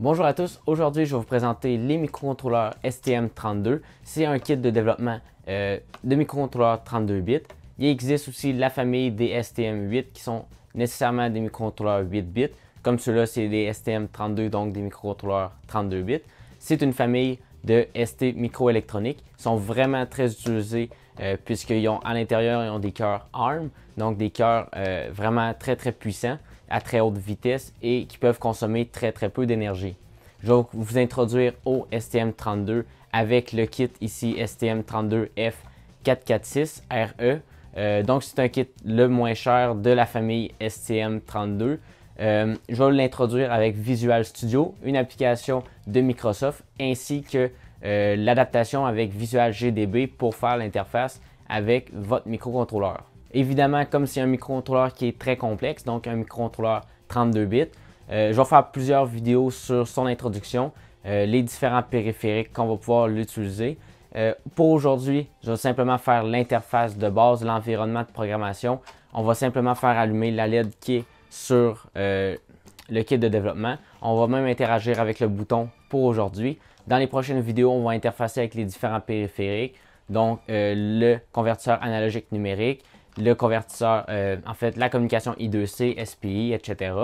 Bonjour à tous, aujourd'hui je vais vous présenter les microcontrôleurs STM32. C'est un kit de développement euh, de microcontrôleurs 32 bits. Il existe aussi la famille des STM8 qui sont nécessairement des microcontrôleurs 8 bits. Comme ceux-là, c'est des STM32, donc des microcontrôleurs 32 bits. C'est une famille de ST microélectroniques. Ils sont vraiment très utilisés euh, puisqu'ils ont à l'intérieur, des cœurs ARM, donc des cœurs euh, vraiment très très puissants à très haute vitesse et qui peuvent consommer très très peu d'énergie. Je vais vous introduire au STM32 avec le kit ici STM32F446RE. E. Euh, donc c'est un kit le moins cher de la famille STM32. Euh, je vais l'introduire avec Visual Studio, une application de Microsoft, ainsi que euh, l'adaptation avec Visual GDB pour faire l'interface avec votre microcontrôleur. Évidemment, comme c'est un microcontrôleur qui est très complexe, donc un microcontrôleur 32 bits, euh, je vais faire plusieurs vidéos sur son introduction, euh, les différents périphériques qu'on va pouvoir l'utiliser. Euh, pour aujourd'hui, je vais simplement faire l'interface de base, l'environnement de programmation. On va simplement faire allumer la LED qui est sur le kit de développement. On va même interagir avec le bouton pour aujourd'hui. Dans les prochaines vidéos, on va interfacer avec les différents périphériques, donc le convertisseur analogique numérique, le convertisseur, euh, en fait, la communication I2C, SPI, etc.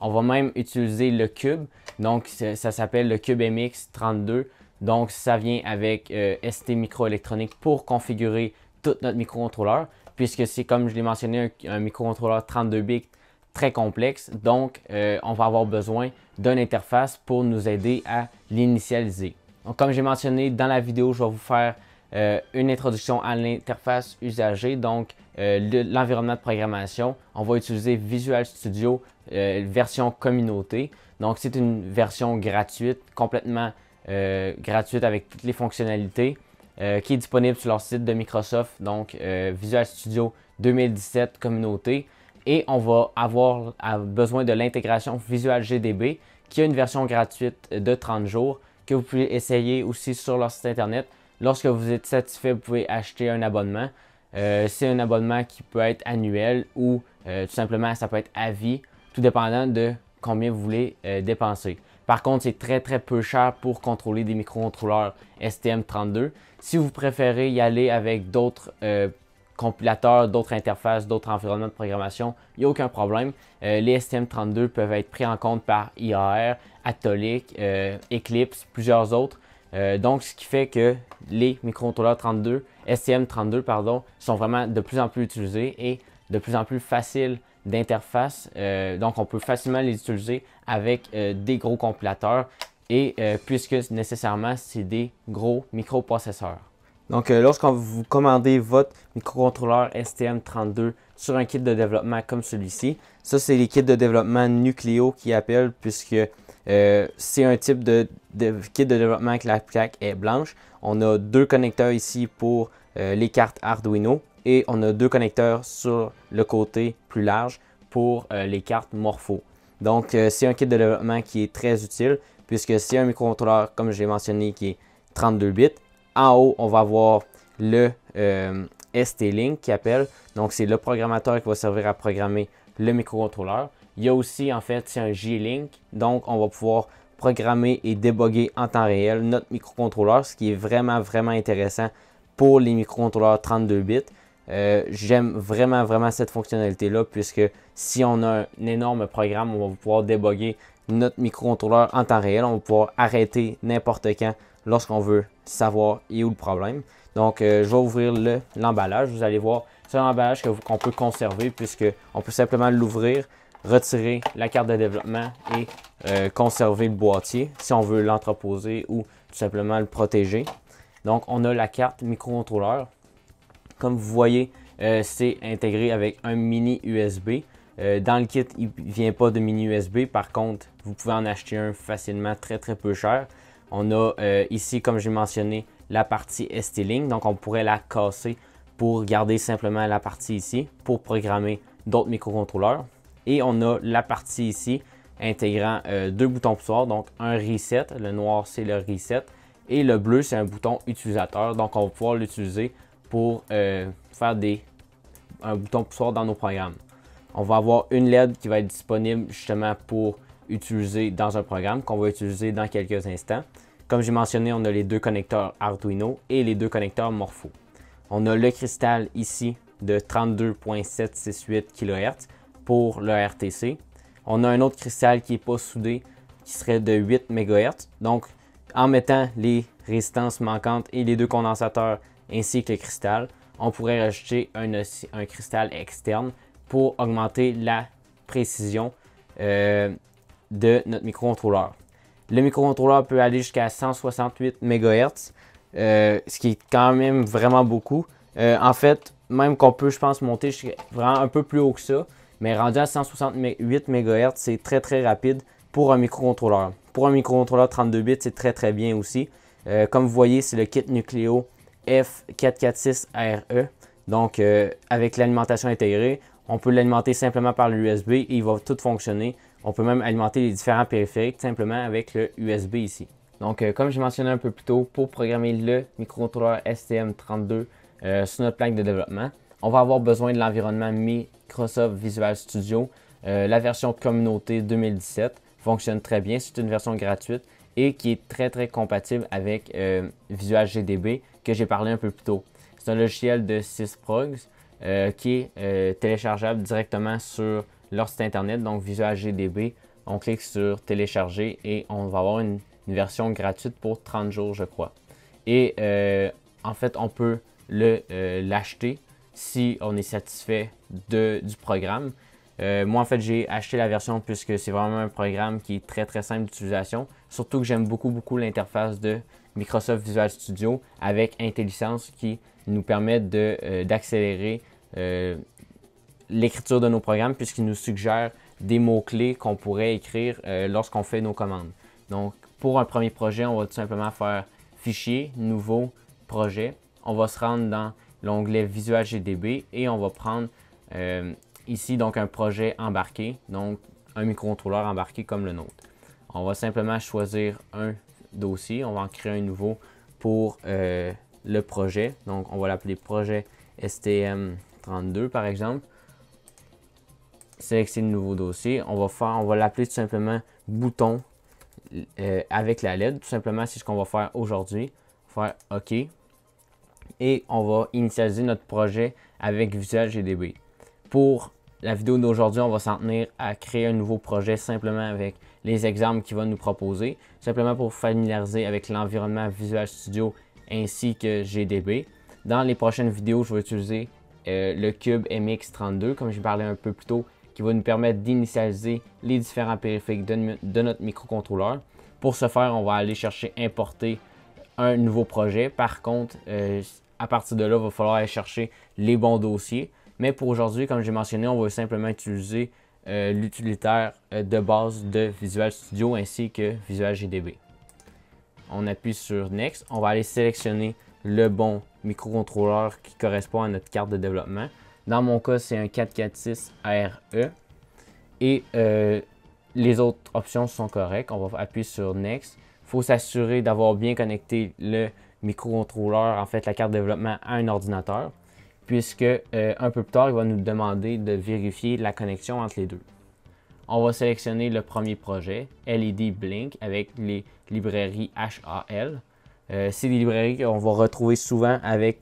On va même utiliser le cube. Donc, ça s'appelle le cube MX32. Donc, ça vient avec euh, ST microélectronique pour configurer tout notre microcontrôleur, puisque c'est, comme je l'ai mentionné, un, microcontrôleur 32 bits très complexe. Donc, euh, on va avoir besoin d'une interface pour nous aider à l'initialiser. Donc, comme j'ai mentionné dans la vidéo, je vais vous faire euh, une introduction à l'interface usagée, donc euh, l'environnement de programmation. On va utiliser Visual Studio euh, version communauté. Donc c'est une version gratuite, complètement gratuite avec toutes les fonctionnalités qui est disponible sur leur site de Microsoft, donc Visual Studio 2017 communauté. Et on va avoir besoin de l'intégration Visual GDB qui a une version gratuite de 30 jours que vous pouvez essayer aussi sur leur site internet Lorsque vous êtes satisfait, vous pouvez acheter un abonnement. Euh, c'est un abonnement qui peut être annuel ou euh, tout simplement ça peut être à vie, tout dépendant de combien vous voulez euh, dépenser. Par contre, c'est très très peu cher pour contrôler des microcontrôleurs STM32. Si vous préférez y aller avec d'autres compilateurs, d'autres interfaces, d'autres environnements de programmation, il n'y a aucun problème. les STM32 peuvent être pris en compte par IAR, Atolic, Eclipse, plusieurs autres. Euh, donc, ce qui fait que les microcontrôleurs 32, STM32, pardon, sont vraiment de plus en plus utilisés et de plus en plus faciles d'interface. Euh, donc, on peut facilement les utiliser avec euh, des gros compilateurs et puisque nécessairement, c'est des gros microprocesseurs. Donc, euh, lorsqu'on vous commandez votre microcontrôleur STM32 sur un kit de développement comme celui-ci, ça, c'est les kits de développement Nucleo qui appellent puisque euh, c'est un type de, kit de développement que la plaque est blanche. On a deux connecteurs ici pour euh, les cartes Arduino et on a deux connecteurs sur le côté plus large pour les cartes Morpho. Donc, c'est un kit de développement qui est très utile puisque c'est un microcontrôleur, comme j'ai mentionné, qui est 32 bits, en haut, on va avoir le euh, ST-Link qui appelle. Donc, c'est le programmateur qui va servir à programmer le microcontrôleur. Il y a aussi, en fait, c'est un g link Donc, on va pouvoir programmer et déboguer en temps réel notre microcontrôleur, ce qui est vraiment, vraiment intéressant pour les microcontrôleurs 32 bits. Euh, j'aime vraiment, vraiment cette fonctionnalité-là, puisque si on a un énorme programme, on va pouvoir déboguer notre microcontrôleur en temps réel. On va pouvoir arrêter n'importe quand lorsqu'on veut savoir est où le problème. Donc, euh, je vais ouvrir l'emballage. vous allez voir, c'est un emballage qu'on peut conserver puisqu'on peut simplement l'ouvrir, retirer la carte de développement et euh, conserver le boîtier si on veut l'entreposer ou tout simplement le protéger. Donc, on a la carte microcontrôleur. Comme vous voyez, euh, c'est intégré avec un mini USB. dans le kit, il ne vient pas de mini USB. Par contre, vous pouvez en acheter un facilement très très peu cher. On a euh, ici, comme j'ai mentionné, la partie ST-Link, donc on pourrait la casser pour garder simplement la partie ici pour programmer d'autres microcontrôleurs. Et on a la partie ici intégrant euh, deux boutons poussoirs, donc un reset, le noir c'est le reset, et le bleu c'est un bouton utilisateur, donc on va pouvoir l'utiliser pour euh, faire des, un bouton poussoir dans nos programmes. On va avoir une LED qui va être disponible justement pour utilisé dans un programme qu'on va utiliser dans quelques instants. Comme j'ai mentionné, on a les deux connecteurs Arduino et les deux connecteurs Morpho. On a le cristal ici de 32.768 kHz pour le RTC. On a un autre cristal qui n'est pas soudé qui serait de 8 MHz. Donc, en mettant les résistances manquantes et les deux condensateurs ainsi que le cristal, on pourrait rajouter un, un cristal externe pour augmenter la précision euh, de notre microcontrôleur. Le microcontrôleur peut aller jusqu'à 168 MHz, euh, ce qui est quand même vraiment beaucoup. Euh, en fait, même qu'on peut, je pense, monter vraiment un peu plus haut que ça, mais rendu à 168 MHz, c'est très très rapide pour un microcontrôleur. Pour un microcontrôleur 32 bits, c'est très très bien aussi. Euh, comme vous voyez, c'est le kit Nucleo F446RE. E. Donc, avec l'alimentation intégrée, on peut l'alimenter simplement par l'USB et il va tout fonctionner. On peut même alimenter les différents périphériques simplement avec le USB ici. Donc, euh, comme j'ai mentionné un peu plus tôt, pour programmer le microcontrôleur STM32 euh, sur notre plaque de développement, on va avoir besoin de l'environnement Microsoft Visual Studio. Euh, la version communauté 2017 fonctionne très bien. C'est une version gratuite et qui est très très compatible avec Visual GDB que j'ai parlé un peu plus tôt. C'est un logiciel de 6 progs qui est téléchargeable directement sur leur site internet, donc Visual GDB. On clique sur télécharger et on va avoir une, version gratuite pour 30 jours, je crois. Et euh, en fait, on peut euh, l'acheter si on est satisfait de, du programme. Euh, moi, en fait, j'ai acheté la version puisque c'est vraiment un programme qui est très, très simple d'utilisation. Surtout que j'aime beaucoup, beaucoup l'interface de Microsoft Visual Studio avec IntelliSense qui nous permet d'accélérer l'écriture de nos programmes puisqu'il nous suggère des mots-clés qu'on pourrait écrire euh, lorsqu'on fait nos commandes. Donc, pour un premier projet, on va tout simplement faire Fichier, Nouveau, Projet. On va se rendre dans l'onglet Visual GDB et on va prendre euh, ici donc un projet embarqué, donc un microcontrôleur embarqué comme le nôtre. On va simplement choisir un dossier, on va en créer un nouveau pour euh, le projet. Donc, on va l'appeler projet STM32 par exemple sélectionner nouveau dossier. On va faire, on va l'appeler tout simplement bouton euh, avec la LED. Tout simplement, c'est ce qu'on va faire aujourd'hui. Faire OK. Et on va initialiser notre projet avec Visual GDB. Pour la vidéo d'aujourd'hui, on va s'en tenir à créer un nouveau projet simplement avec les exemples qu'il va nous proposer, simplement pour familiariser avec l'environnement Visual Studio ainsi que GDB. Dans les prochaines vidéos, je vais utiliser euh, le cube MX32, comme je parlais un peu plus tôt, qui va nous permettre d'initialiser les différents périphériques de, notre microcontrôleur. Pour ce faire, on va aller chercher importer un nouveau projet. Par contre, euh, à partir de là, il va falloir aller chercher les bons dossiers. Mais pour aujourd'hui, comme j'ai mentionné, on va simplement utiliser euh, l'utilitaire euh, de base de Visual Studio ainsi que Visual GDB. On appuie sur Next. On va aller sélectionner le bon microcontrôleur qui correspond à notre carte de développement. Dans mon cas, c'est un 446RE. E. Et euh, les autres options sont correctes. On va appuyer sur Next. Il faut s'assurer d'avoir bien connecté le microcontrôleur, en fait la carte développement à un ordinateur, puisque euh, un peu plus tard, il va nous demander de vérifier la connexion entre les deux. On va sélectionner le premier projet, LED Blink, avec les librairies HAL. Euh, c'est des librairies qu'on va retrouver souvent avec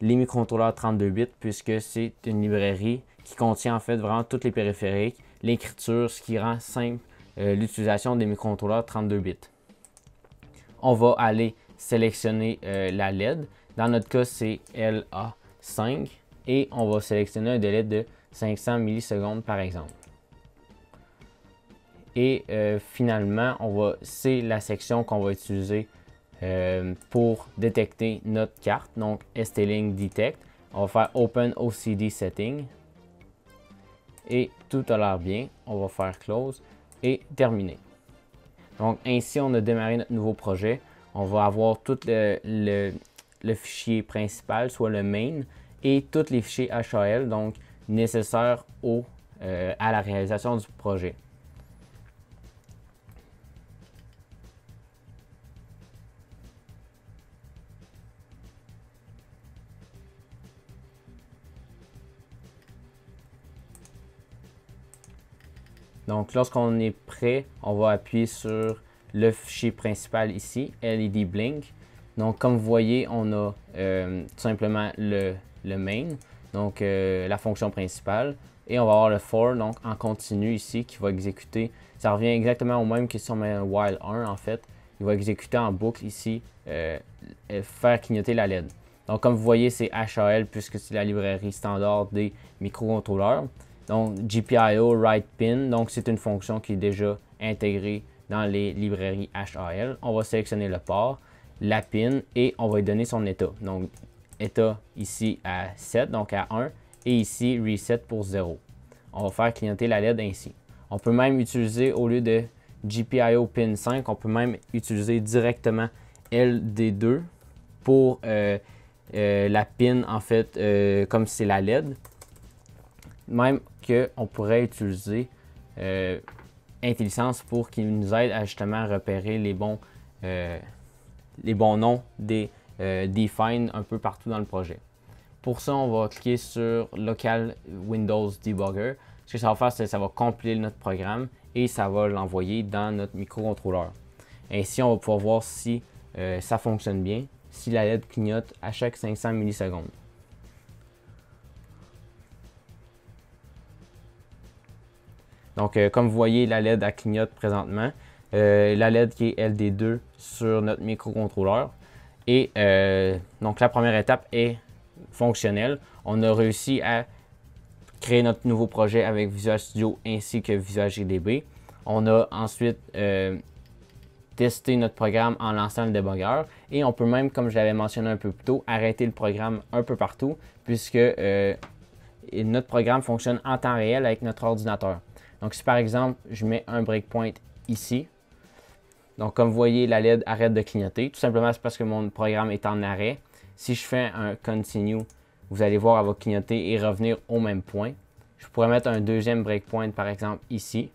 les microcontrôleurs 32 bits, puisque c'est une librairie qui contient en fait vraiment toutes les périphériques, l'écriture, ce qui rend simple euh, l'utilisation des microcontrôleurs 32 bits. On va aller sélectionner euh, la LED. Dans notre cas, c'est LA5 et on va sélectionner un délai de 500 millisecondes par exemple. Et euh, finalement, on va, c'est la section qu'on va utiliser euh, pour détecter notre carte. Donc, STLink Detect. On va faire Open OCD Setting. Et tout a l'air bien. On va faire Close et Terminer. Donc, ainsi, on a démarré notre nouveau projet. On va avoir tout le, fichier principal, soit le main, et tous les fichiers HAL, donc nécessaires au, euh, à la réalisation du projet. Donc, lorsqu'on est prêt, on va appuyer sur le fichier principal ici, LED Blink. Donc, comme vous voyez, on a euh, tout simplement le, main, donc euh, la fonction principale. Et on va avoir le for, donc en continu ici, qui va exécuter. Ça revient exactement au même que si on met un while 1, en fait. Il va exécuter en boucle ici, euh, faire clignoter la LED. Donc, comme vous voyez, c'est HAL puisque c'est la librairie standard des microcontrôleurs. Donc, GPIO write pin, donc c'est une fonction qui est déjà intégrée dans les librairies HAL. On va sélectionner le port, la pin et on va lui donner son état. Donc, état ici à 7, donc à 1, et ici reset pour 0. On va faire clienter la LED ainsi. On peut même utiliser, au lieu de GPIO pin 5, on peut même utiliser directement LD2 pour euh, euh, la pin, en fait, euh, comme c'est la LED. Même qu'on pourrait utiliser IntelliSense euh, Intelligence pour qu'il nous aide à justement repérer les bons, euh, les bons noms des euh, defines un peu partout dans le projet. Pour ça, on va cliquer sur Local Windows Debugger. Ce que ça va faire, c'est que ça va compiler notre programme et ça va l'envoyer dans notre microcontrôleur. Ainsi, on va pouvoir voir si ça fonctionne bien, si la LED clignote à chaque 500 millisecondes. Donc, euh, comme vous voyez, la LED clignote présentement. Euh, la LED qui est LD2 sur notre microcontrôleur. Et euh, donc, la première étape est fonctionnelle. On a réussi à créer notre nouveau projet avec Visual Studio ainsi que Visual GDB. On a ensuite testé notre programme en lançant le débogueur et on peut même, comme je l'avais mentionné un peu plus tôt, arrêter le programme un peu partout puisque notre programme fonctionne en temps réel avec notre ordinateur. Donc si par exemple, je mets un breakpoint ici, donc comme vous voyez, la LED arrête de clignoter. Tout simplement, c'est parce que mon programme est en arrêt. Si je fais un continue, vous allez voir, elle va clignoter et revenir au même point. Je pourrais mettre un deuxième breakpoint, par exemple, ici,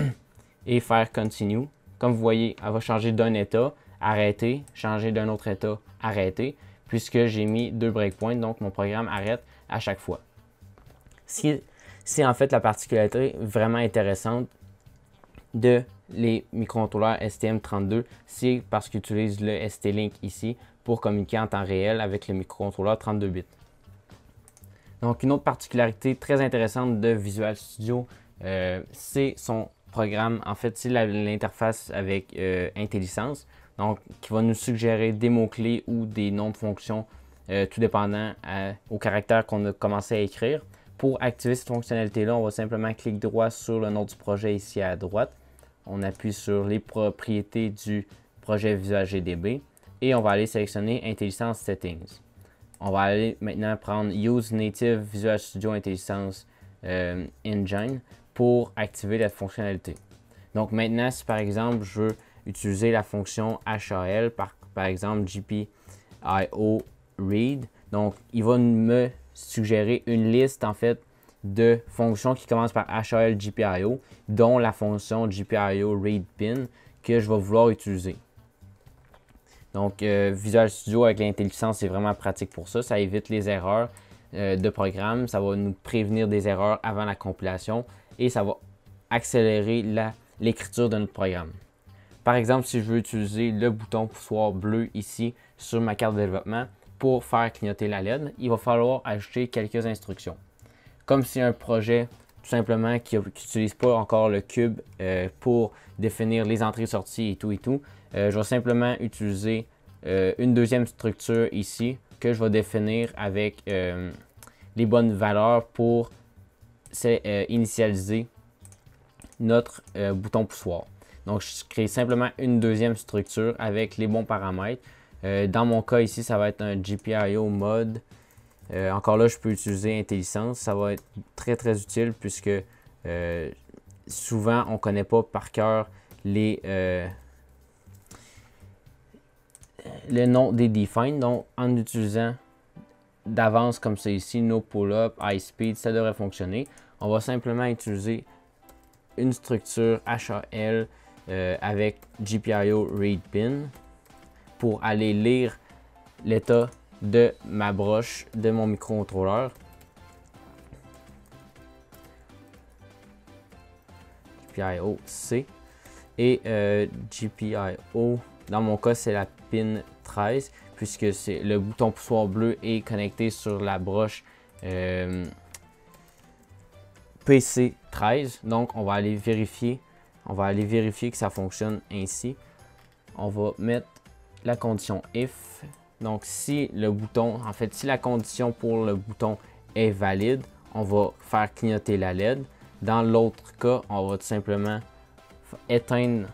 et faire continue. Comme vous voyez, elle va changer d'un état, arrêter, changer d'un autre état, arrêter, puisque j'ai mis deux breakpoints, donc mon programme arrête à chaque fois. C'est en fait la particularité vraiment intéressante de les microcontrôleurs STM32, c'est parce qu'ils utilisent le ST-Link ici pour communiquer en temps réel avec le microcontrôleur 32 bits. Donc une autre particularité très intéressante de Visual Studio, euh, c'est son programme, en fait c'est l'interface avec euh, IntelliSense, donc qui va nous suggérer des mots-clés ou des noms de fonctions, euh, tout dépendant au caractère qu'on a commencé à écrire. Pour activer cette fonctionnalité-là, on va simplement cliquer droit sur le nom du projet ici à droite. On appuie sur les propriétés du projet Visual GDB et on va aller sélectionner Intelligence Settings. On va aller maintenant prendre Use Native Visual Studio Intelligence euh, Engine pour activer la fonctionnalité. Donc maintenant, si par exemple je veux utiliser la fonction HAL, par, par exemple GPIO Read, donc il va me suggérer une liste en fait de fonctions qui commencent par HAL GPIO, dont la fonction GPIO read pin que je vais vouloir utiliser. Donc euh, Visual Studio avec l'intelligence, c'est vraiment pratique pour ça. Ça évite les erreurs euh, de programme, ça va nous prévenir des erreurs avant la compilation et ça va accélérer l'écriture de notre programme. Par exemple, si je veux utiliser le bouton poussoir bleu ici sur ma carte de développement, pour faire clignoter la LED, il va falloir ajouter quelques instructions. Comme c'est un projet tout simplement qui n'utilise pas encore le cube euh, pour définir les entrées-sorties et tout et tout, euh, je vais simplement utiliser euh, une deuxième structure ici que je vais définir avec les bonnes valeurs pour initialiser notre bouton poussoir. Donc, je crée simplement une deuxième structure avec les bons paramètres. Euh, dans mon cas ici, ça va être un GPIO mode. Euh, encore là, je peux utiliser IntelliSense. Ça va être très très utile puisque euh, souvent on ne connaît pas par cœur les, le nom des defines. Donc en utilisant d'avance comme ça ici, no pull-up, high speed, ça devrait fonctionner. On va simplement utiliser une structure HAL avec GPIO read pin pour aller lire l'état de ma broche de mon microcontrôleur. GPIO C et euh, GPIO dans mon cas c'est la pin 13 puisque c'est le bouton poussoir bleu est connecté sur la broche euh, PC 13 donc on va aller vérifier on va aller vérifier que ça fonctionne ainsi on va mettre la condition if. Donc, si le bouton, en fait, si la condition pour le bouton est valide, on va faire clignoter la LED. Dans l'autre cas, on va tout simplement éteindre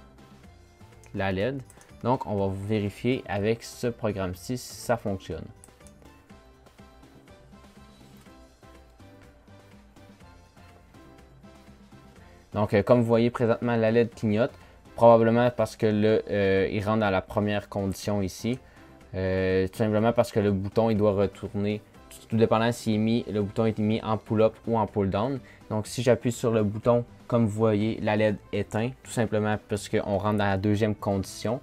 la LED. Donc, on va vérifier avec ce programme-ci si ça fonctionne. Donc, euh, comme vous voyez présentement, la LED clignote. Probablement parce que là, euh, il rentre dans la première condition ici. Euh, tout simplement parce que le bouton, il doit retourner. Tout, dépendant si mis, le bouton est mis en pull-up ou en pull-down. Donc, si j'appuie sur le bouton, comme vous voyez, la LED éteint. Tout simplement parce qu'on rentre dans la deuxième condition.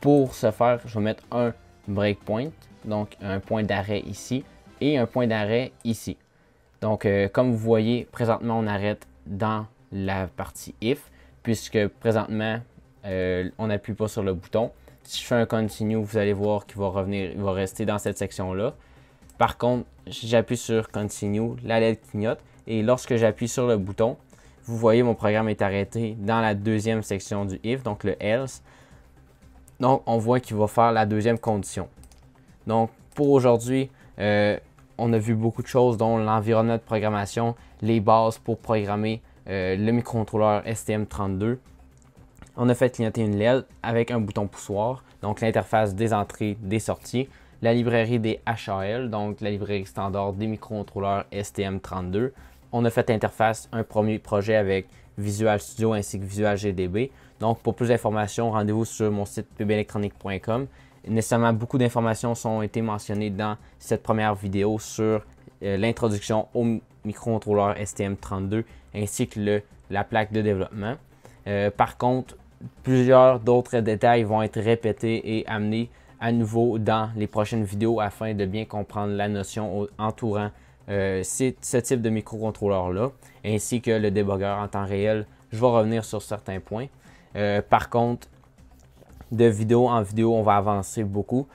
Pour ce faire, je vais mettre un breakpoint. Donc, un point d'arrêt ici et un point d'arrêt ici. Donc, euh, comme vous voyez, présentement, on arrête dans la partie if, puisque présentement, euh, on n'appuie pas sur le bouton. Si je fais un continue, vous allez voir qu'il va revenir, il va rester dans cette section-là. Par contre, j'appuie sur continue, la LED clignote et lorsque j'appuie sur le bouton, vous voyez mon programme est arrêté dans la deuxième section du if, donc le else. Donc, on voit qu'il va faire la deuxième condition. Donc, pour aujourd'hui, euh, on a vu beaucoup de choses, dont l'environnement de programmation, les bases pour programmer euh, le microcontrôleur STM32 on a fait clignoter une LED avec un bouton poussoir, donc l'interface des entrées, des sorties, la librairie des HAL, donc la librairie standard des microcontrôleurs STM32. On a fait interface un premier projet avec Visual Studio ainsi que Visual GDB. Donc pour plus d'informations, rendez-vous sur mon site pbelectronique.com. Nécessairement, beaucoup d'informations ont été mentionnées dans cette première vidéo sur euh, l'introduction au microcontrôleur STM32 ainsi que la plaque de développement. Euh, par contre, plusieurs d'autres détails vont être répétés et amenés à nouveau dans les prochaines vidéos afin de bien comprendre la notion entourant euh, ce type de microcontrôleur-là, ainsi que le débogueur en temps réel. Je vais revenir sur certains points. Euh, par contre, de vidéo en vidéo, on va avancer beaucoup,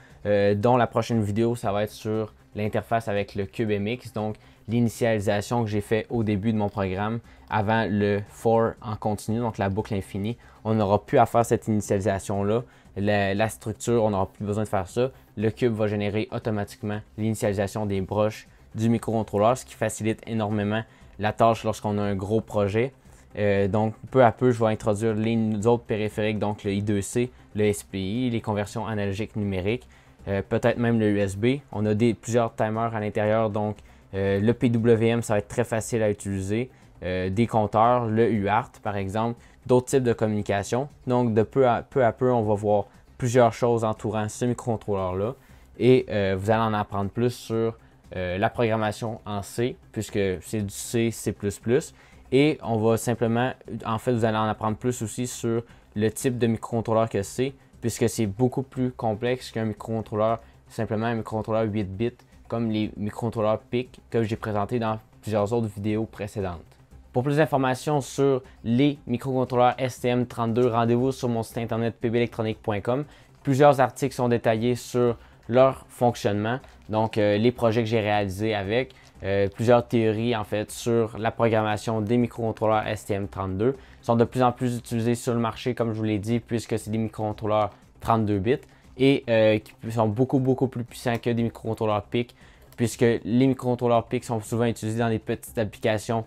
dont la prochaine vidéo, ça va être sur l'interface avec le CubeMX. Donc, l'initialisation que j'ai fait au début de mon programme avant le for en continu, donc la boucle infinie. On n'aura plus à faire cette initialisation-là. La, structure, on n'aura plus besoin de faire ça. Le cube va générer automatiquement l'initialisation des broches du microcontrôleur, ce qui facilite énormément la tâche lorsqu'on a un gros projet. Euh, donc, peu à peu, je vais introduire les autres périphériques, donc le I2C, le SPI, les conversions analogiques numériques, euh, peut-être même le USB. On a des, plusieurs timers à l'intérieur, donc euh, le PWM, ça va être très facile à utiliser. Euh, des compteurs, le UART par exemple, d'autres types de communication. Donc de peu à, peu on va voir plusieurs choses entourant ce microcontrôleur-là et euh, vous allez en apprendre plus sur la programmation en C, puisque c'est du C, C++. Et on va simplement, en fait, vous allez en apprendre plus aussi sur le type de microcontrôleur que c'est, puisque c'est beaucoup plus complexe qu'un microcontrôleur, simplement un microcontrôleur 8 bits comme les microcontrôleurs PIC, que j'ai présenté dans plusieurs autres vidéos précédentes. Pour plus d'informations sur les microcontrôleurs STM32, rendez-vous sur mon site internet pbelectronique.com. Plusieurs articles sont détaillés sur leur fonctionnement, donc euh, les projets que j'ai réalisés avec, euh, plusieurs théories en fait sur la programmation des microcontrôleurs STM32 Ils sont de plus en plus utilisés sur le marché comme je vous l'ai dit puisque c'est des microcontrôleurs 32 bits et euh, qui sont beaucoup, beaucoup plus puissants que des microcontrôleurs PIC, puisque les microcontrôleurs PIC sont souvent utilisés dans des petites applications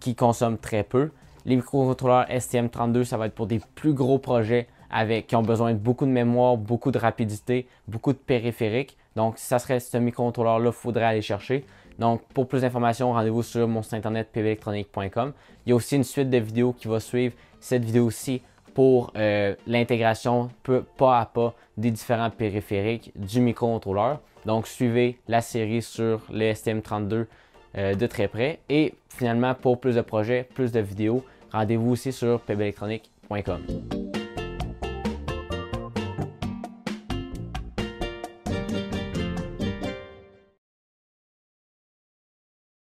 qui consomment très peu. Les microcontrôleurs STM32, ça va être pour des plus gros projets avec, qui ont besoin de beaucoup de mémoire, beaucoup de rapidité, beaucoup de périphériques. Donc, ça serait ce microcontrôleur-là, il faudrait aller chercher. Donc, pour plus d'informations, rendez-vous sur mon site internet pbelectronique.com. Il y a aussi une suite de vidéos qui va suivre cette vidéo-ci pour euh, l'intégration pas à pas des différents périphériques du microcontrôleur. Donc suivez la série sur les STM32 euh, de très près. Et finalement, pour plus de projets, plus de vidéos, rendez-vous aussi sur pbelectronique.com.